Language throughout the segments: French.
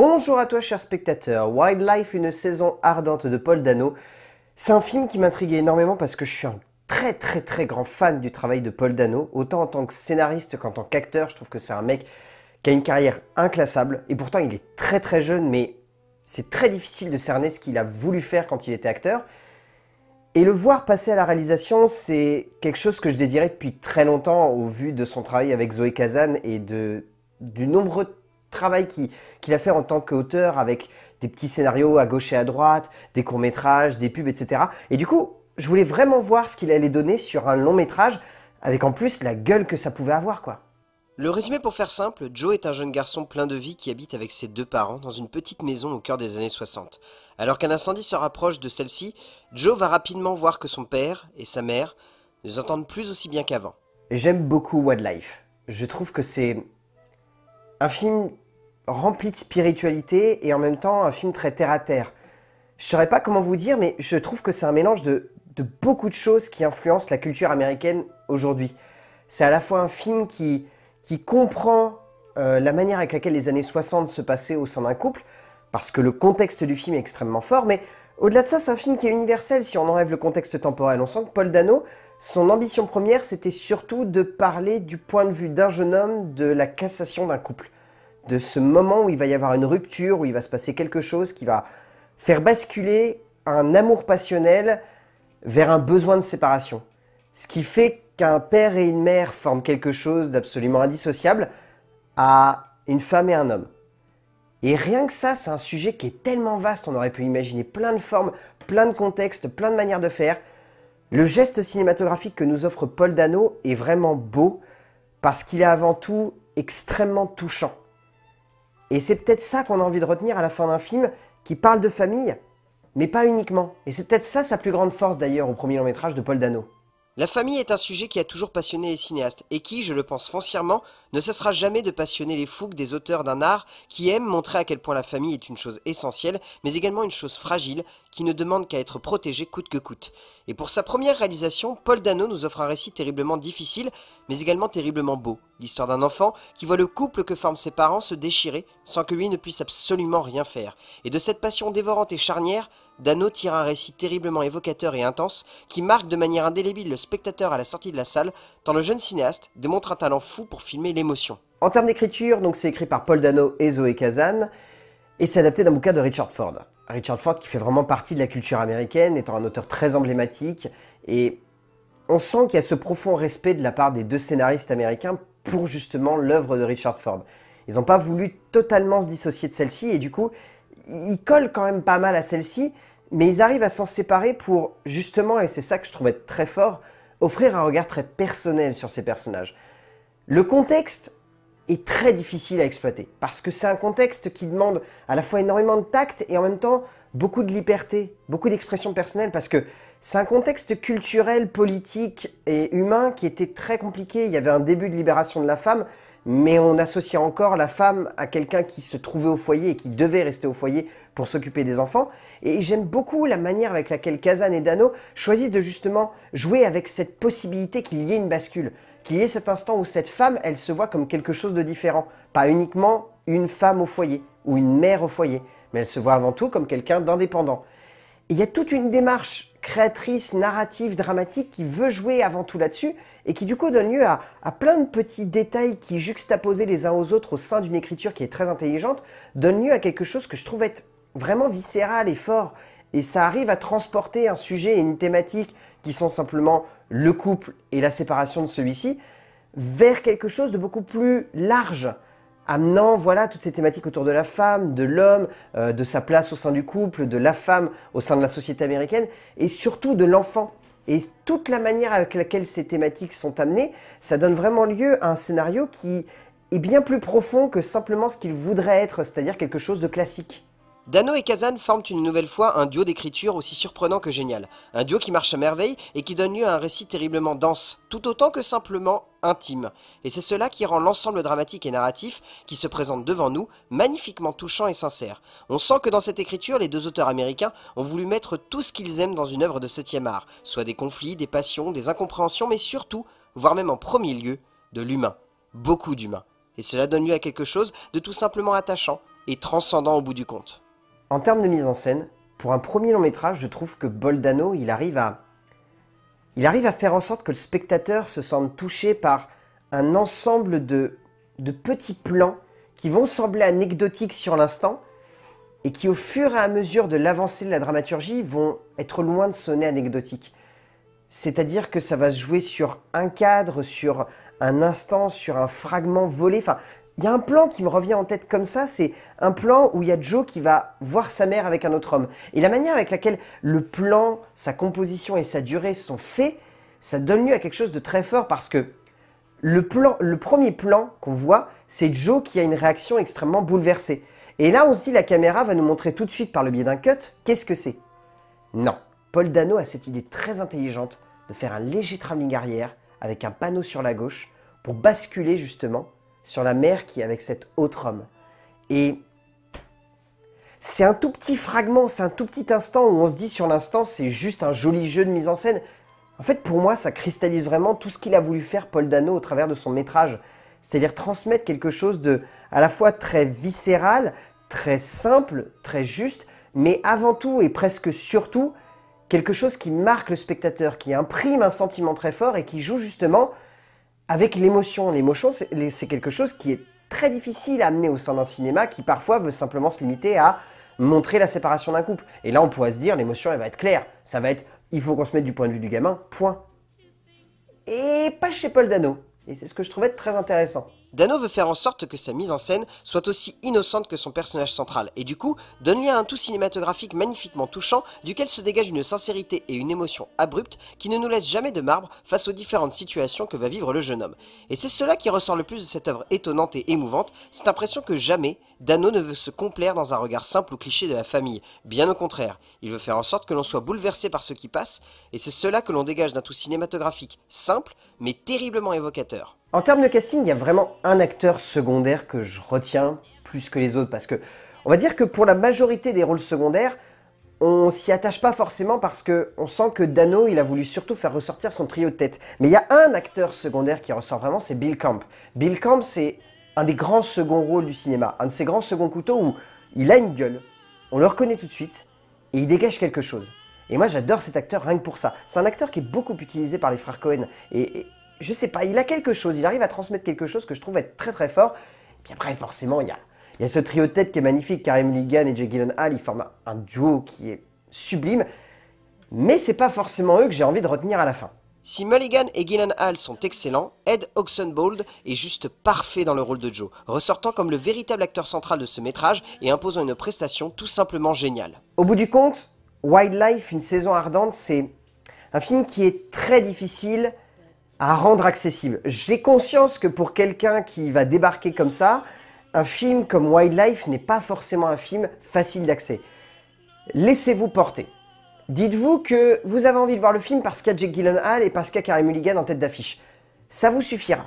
Bonjour à toi cher spectateur, Wildlife, une saison ardente de Paul Dano. C'est un film qui m'intriguait énormément parce que je suis un très très très grand fan du travail de Paul Dano, autant en tant que scénariste qu'en tant qu'acteur, je trouve que c'est un mec qui a une carrière inclassable, et pourtant il est très très jeune, mais c'est très difficile de cerner ce qu'il a voulu faire quand il était acteur. Et le voir passer à la réalisation, c'est quelque chose que je désirais depuis très longtemps au vu de son travail avec Zoé Kazan et de, du nombreux travail qu'il a fait en tant qu'auteur avec des petits scénarios à gauche et à droite, des courts-métrages, des pubs, etc. Et du coup, je voulais vraiment voir ce qu'il allait donner sur un long-métrage, avec en plus la gueule que ça pouvait avoir, quoi. Le résumé pour faire simple, Joe est un jeune garçon plein de vie qui habite avec ses deux parents dans une petite maison au cœur des années 60. Alors qu'un incendie se rapproche de celle-ci, Joe va rapidement voir que son père et sa mère ne s'entendent plus aussi bien qu'avant. J'aime beaucoup Wildlife. Je trouve que c'est un film rempli de spiritualité et en même temps un film très terre-à-terre. Je ne saurais pas comment vous dire, mais je trouve que c'est un mélange de, beaucoup de choses qui influencent la culture américaine aujourd'hui. C'est à la fois un film qui, comprend euh, la manière avec laquelle les années 60 se passaient au sein d'un couple, parce que le contexte du film est extrêmement fort, mais au-delà de ça, c'est un film qui est universel si on enlève le contexte temporel. On sent que Paul Dano, son ambition première, c'était surtout de parler du point de vue d'un jeune homme de la cassation d'un couple. De ce moment où il va y avoir une rupture, où il va se passer quelque chose qui va faire basculer un amour passionnel vers un besoin de séparation. Ce qui fait qu'un père et une mère forment quelque chose d'absolument indissociable à une femme et un homme. Et rien que ça, c'est un sujet qui est tellement vaste, on aurait pu imaginer plein de formes, plein de contextes, plein de manières de faire. Le geste cinématographique que nous offre Paul Dano est vraiment beau parce qu'il est avant tout extrêmement touchant. Et c'est peut-être ça qu'on a envie de retenir à la fin d'un film qui parle de famille, mais pas uniquement. Et c'est peut-être ça sa plus grande force d'ailleurs au premier long métrage de Paul Dano. La famille est un sujet qui a toujours passionné les cinéastes et qui, je le pense foncièrement, ne cessera jamais de passionner les fougues des auteurs d'un art qui aiment montrer à quel point la famille est une chose essentielle, mais également une chose fragile qui ne demande qu'à être protégée coûte que coûte. Et pour sa première réalisation, Paul Dano nous offre un récit terriblement difficile, mais également terriblement beau. L'histoire d'un enfant qui voit le couple que forment ses parents se déchirer sans que lui ne puisse absolument rien faire. Et de cette passion dévorante et charnière, Dano tire un récit terriblement évocateur et intense qui marque de manière indélébile le spectateur à la sortie de la salle, tant le jeune cinéaste démontre un talent fou pour filmer l'émotion. En termes d'écriture, donc c'est écrit par Paul Dano et Zoé Kazan, et c'est adapté d'un bouquin de Richard Ford. Richard Ford qui fait vraiment partie de la culture américaine, étant un auteur très emblématique, et on sent qu'il y a ce profond respect de la part des deux scénaristes américains pour justement l'œuvre de Richard Ford. Ils n'ont pas voulu totalement se dissocier de celle-ci, et du coup, ils collent quand même pas mal à celle-ci, mais ils arrivent à s'en séparer pour, justement, et c'est ça que je trouvais très fort, offrir un regard très personnel sur ces personnages. Le contexte est très difficile à exploiter, parce que c'est un contexte qui demande à la fois énormément de tact et en même temps beaucoup de liberté, beaucoup d'expression personnelle, parce que c'est un contexte culturel, politique et humain qui était très compliqué. Il y avait un début de libération de la femme, mais on associait encore la femme à quelqu'un qui se trouvait au foyer et qui devait rester au foyer pour s'occuper des enfants. Et j'aime beaucoup la manière avec laquelle Kazan et Dano choisissent de justement jouer avec cette possibilité qu'il y ait une bascule, qu'il y ait cet instant où cette femme, elle se voit comme quelque chose de différent, pas uniquement une femme au foyer ou une mère au foyer, mais elle se voit avant tout comme quelqu'un d'indépendant. Il y a toute une démarche créatrice narrative dramatique qui veut jouer avant tout là-dessus et qui du coup donne lieu à, plein de petits détails qui juxtaposés les uns aux autres au sein d'une écriture qui est très intelligente donne lieu à quelque chose que je trouve être vraiment viscéral et fort et ça arrive à transporter un sujet et une thématique qui sont simplement le couple et la séparation de celui-ci vers quelque chose de beaucoup plus large amenant voilà toutes ces thématiques autour de la femme, de l'homme, euh, de sa place au sein du couple, de la femme au sein de la société américaine et surtout de l'enfant. Et toute la manière avec laquelle ces thématiques sont amenées, ça donne vraiment lieu à un scénario qui est bien plus profond que simplement ce qu'il voudrait être, c'est-à-dire quelque chose de classique. Dano et Kazan forment une nouvelle fois un duo d'écriture aussi surprenant que génial. Un duo qui marche à merveille et qui donne lieu à un récit terriblement dense, tout autant que simplement intime. Et c'est cela qui rend l'ensemble dramatique et narratif qui se présente devant nous magnifiquement touchant et sincère. On sent que dans cette écriture, les deux auteurs américains ont voulu mettre tout ce qu'ils aiment dans une œuvre de 7 art, soit des conflits, des passions, des incompréhensions, mais surtout, voire même en premier lieu, de l'humain. Beaucoup d'humain. Et cela donne lieu à quelque chose de tout simplement attachant et transcendant au bout du compte. En termes de mise en scène, pour un premier long métrage, je trouve que Boldano, il arrive à... Il arrive à faire en sorte que le spectateur se sente touché par un ensemble de, de petits plans qui vont sembler anecdotiques sur l'instant et qui, au fur et à mesure de l'avancée de la dramaturgie, vont être loin de sonner anecdotiques. C'est-à-dire que ça va se jouer sur un cadre, sur un instant, sur un fragment volé. Enfin, il y a un plan qui me revient en tête comme ça, c'est un plan où il y a Joe qui va voir sa mère avec un autre homme. Et la manière avec laquelle le plan, sa composition et sa durée sont faits, ça donne lieu à quelque chose de très fort parce que le, plan, le premier plan qu'on voit, c'est Joe qui a une réaction extrêmement bouleversée. Et là, on se dit, la caméra va nous montrer tout de suite par le biais d'un cut, qu'est-ce que c'est Non, Paul Dano a cette idée très intelligente de faire un léger travelling arrière avec un panneau sur la gauche pour basculer justement sur la mer qui est avec cet autre homme. Et c'est un tout petit fragment, c'est un tout petit instant où on se dit sur l'instant c'est juste un joli jeu de mise en scène. En fait, pour moi, ça cristallise vraiment tout ce qu'il a voulu faire Paul Dano au travers de son métrage. C'est-à-dire transmettre quelque chose de à la fois très viscéral, très simple, très juste, mais avant tout et presque surtout, quelque chose qui marque le spectateur, qui imprime un sentiment très fort et qui joue justement avec l'émotion. L'émotion, c'est quelque chose qui est très difficile à amener au sein d'un cinéma qui parfois veut simplement se limiter à montrer la séparation d'un couple. Et là, on pourrait se dire, l'émotion, elle va être claire. Ça va être, il faut qu'on se mette du point de vue du gamin, point. Et pas chez Paul Dano. Et c'est ce que je trouvais très intéressant. Dano veut faire en sorte que sa mise en scène soit aussi innocente que son personnage central, et du coup, donne lieu à un tout cinématographique magnifiquement touchant, duquel se dégage une sincérité et une émotion abrupte qui ne nous laisse jamais de marbre face aux différentes situations que va vivre le jeune homme. Et c'est cela qui ressort le plus de cette œuvre étonnante et émouvante, cette impression que jamais, Dano ne veut se complaire dans un regard simple ou cliché de la famille, bien au contraire, il veut faire en sorte que l'on soit bouleversé par ce qui passe, et c'est cela que l'on dégage d'un tout cinématographique simple, mais terriblement évocateur. En termes de casting, il y a vraiment un acteur secondaire que je retiens plus que les autres parce que on va dire que pour la majorité des rôles secondaires, on s'y attache pas forcément parce que on sent que Dano, il a voulu surtout faire ressortir son trio de tête. Mais il y a un acteur secondaire qui ressort vraiment, c'est Bill Camp. Bill Camp, c'est un des grands seconds rôles du cinéma, un de ces grands seconds couteaux où il a une gueule, on le reconnaît tout de suite, et il dégage quelque chose. Et moi j'adore cet acteur rien que pour ça. C'est un acteur qui est beaucoup utilisé par les frères Cohen. et, je sais pas, il a quelque chose, il arrive à transmettre quelque chose que je trouve être très très fort. Et puis après, forcément, il y a, il y a ce trio de tête qui est magnifique, Karim Mulligan et Jake Hall, ils forment un duo qui est sublime, mais c'est pas forcément eux que j'ai envie de retenir à la fin. Si Mulligan et Hall sont excellents, Ed Oxenbold est juste parfait dans le rôle de Joe, ressortant comme le véritable acteur central de ce métrage et imposant une prestation tout simplement géniale. Au bout du compte, Wildlife, une saison ardente, c'est un film qui est très difficile, à rendre accessible. J'ai conscience que pour quelqu'un qui va débarquer comme ça, un film comme Wildlife n'est pas forcément un film facile d'accès. Laissez-vous porter. Dites-vous que vous avez envie de voir le film parce qu'il y a Jake Gyllenhaal et parce qu'il y a Carey Mulligan en tête d'affiche. Ça vous suffira.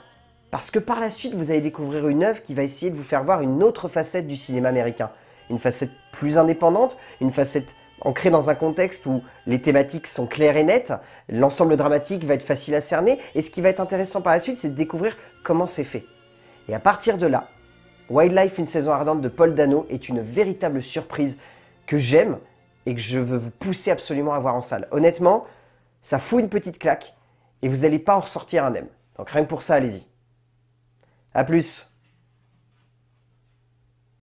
Parce que par la suite, vous allez découvrir une œuvre qui va essayer de vous faire voir une autre facette du cinéma américain. Une facette plus indépendante, une facette ancré dans un contexte où les thématiques sont claires et nettes, l'ensemble dramatique va être facile à cerner, et ce qui va être intéressant par la suite, c'est de découvrir comment c'est fait. Et à partir de là, Wildlife, une saison ardente de Paul Dano est une véritable surprise que j'aime et que je veux vous pousser absolument à voir en salle. Honnêtement, ça fout une petite claque et vous n'allez pas en ressortir un indemne. Donc rien que pour ça, allez-y. A plus